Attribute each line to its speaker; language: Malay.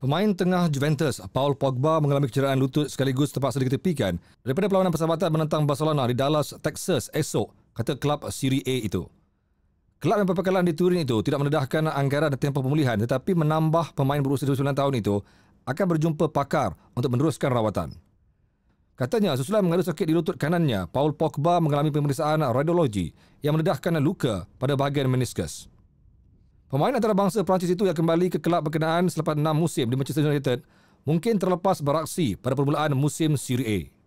Speaker 1: Pemain tengah Juventus, Paul Pogba mengalami kecederaan lutut sekaligus terpaksa diketepikan daripada perlawanan persahabatan menentang Barcelona di Dallas, Texas esok, kata kelab Serie A itu. Kelab yang perpekalan di Turin itu tidak mendedahkan anggaran dan tempoh pemulihan tetapi menambah pemain berusia 29 tahun itu akan berjumpa pakar untuk meneruskan rawatan. Katanya, susulan mengadu sakit di lutut kanannya, Paul Pogba mengalami pemeriksaan radiologi yang mendedahkan luka pada bahagian meniskus. Pemain antarabangsa Perancis itu yang kembali ke kelab berkenaan selepas enam musim di Manchester United mungkin terlepas beraksi pada permulaan musim Serie A.